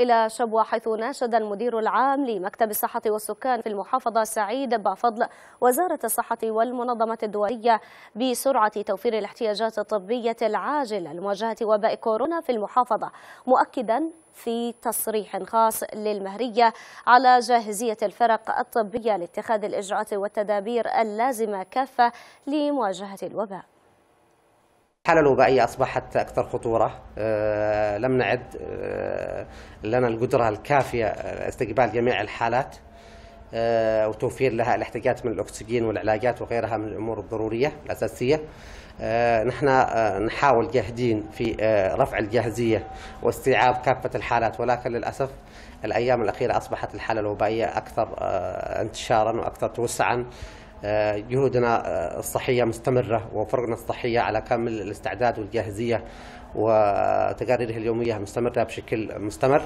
إلى شبوة حيث ناشد المدير العام لمكتب الصحة والسكان في المحافظة سعيد بفضل وزارة الصحة والمنظمة الدولية بسرعة توفير الاحتياجات الطبية العاجلة لمواجهة وباء كورونا في المحافظة مؤكدا في تصريح خاص للمهرية على جاهزية الفرق الطبية لاتخاذ الإجراءات والتدابير اللازمة كافة لمواجهة الوباء الحالة الوبائية أصبحت أكثر خطورة آه، لم نعد آه، لنا القدرة الكافية آه، استقبال جميع الحالات وتوفير لها الاحتياجات من الأكسجين والعلاجات وغيرها من الأمور الضرورية الأساسية نحن نحاول جاهدين في رفع الجاهزية واستيعاب كافة الحالات ولكن للأسف الأيام الأخيرة أصبحت الحالة الوبائية أكثر انتشارا وأكثر توسعا جهودنا آه، الصحية مستمرة وفرقنا الصحية على كامل الاستعداد والجاهزية وتقاريره اليومية مستمرة بشكل مستمر